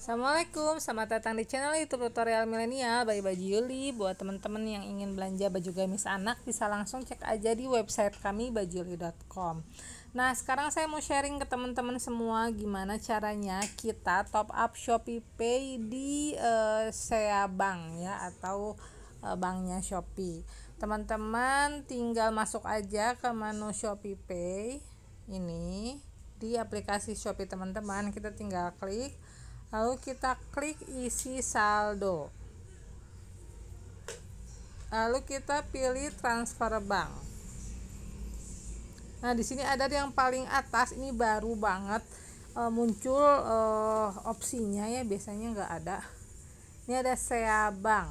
Assalamualaikum, selamat datang di channel YouTube tutorial milenial by Baju Yuli. Buat teman-teman yang ingin belanja baju gamis anak, bisa langsung cek aja di website kami bajuli.com. Nah, sekarang saya mau sharing ke teman-teman semua gimana caranya kita top up Shopee Pay di uh, Sea Bank ya atau uh, banknya Shopee. Teman-teman tinggal masuk aja ke menu Shopee Pay ini di aplikasi Shopee teman-teman. Kita tinggal klik lalu kita klik isi saldo lalu kita pilih transfer bank nah di sini ada yang paling atas ini baru banget e, muncul e, opsinya ya biasanya nggak ada ini ada sea bank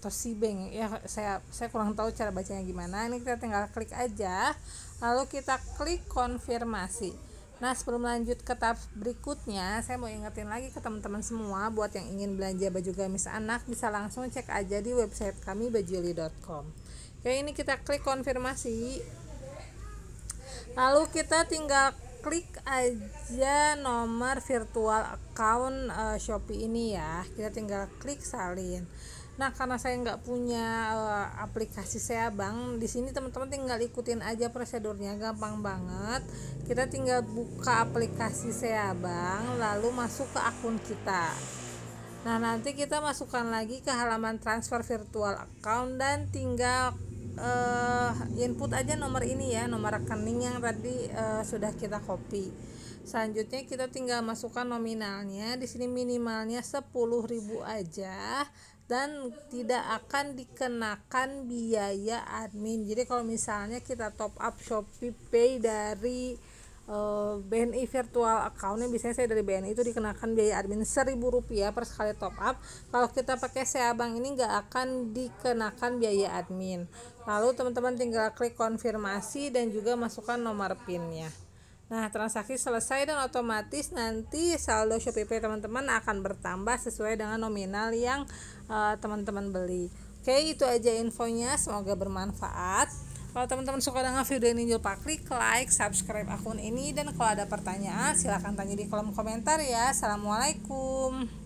atau si bank ya saya saya kurang tahu cara bacanya gimana ini kita tinggal klik aja lalu kita klik konfirmasi Nah, sebelum lanjut ke tahap berikutnya, saya mau ingetin lagi ke teman-teman semua buat yang ingin belanja baju gamis anak bisa langsung cek aja di website kami bajuli.com. Oke, ini kita klik konfirmasi. Lalu kita tinggal klik aja nomor virtual account uh, Shopee ini ya. Kita tinggal klik salin. Nah, karena saya nggak punya eh, aplikasi saya bang, di sini teman-teman tinggal ikutin aja prosedurnya, gampang banget. Kita tinggal buka aplikasi saya bang, lalu masuk ke akun kita. Nah, nanti kita masukkan lagi ke halaman transfer virtual account dan tinggal uh, input aja nomor ini ya, nomor rekening yang tadi uh, sudah kita copy. Selanjutnya kita tinggal masukkan nominalnya. Di sini minimalnya 10.000 aja dan tidak akan dikenakan biaya admin jadi kalau misalnya kita top up Shopee Pay dari eh, BNI virtual account yang biasanya saya dari BNI itu dikenakan biaya admin seribu rupiah per sekali top up kalau kita pakai seabang ini nggak akan dikenakan biaya admin lalu teman-teman tinggal klik konfirmasi dan juga masukkan nomor pinnya Nah, transaksi selesai dan otomatis nanti saldo ShopeePay teman-teman akan bertambah sesuai dengan nominal yang eh, teman-teman uh, beli. Oke, itu aja infonya. Semoga bermanfaat. Kalau teman-teman suka dengan video ini jangan lupa klik like, subscribe akun ini dan kalau ada pertanyaan silahkan tanya di kolom komentar ya. Assalamualaikum.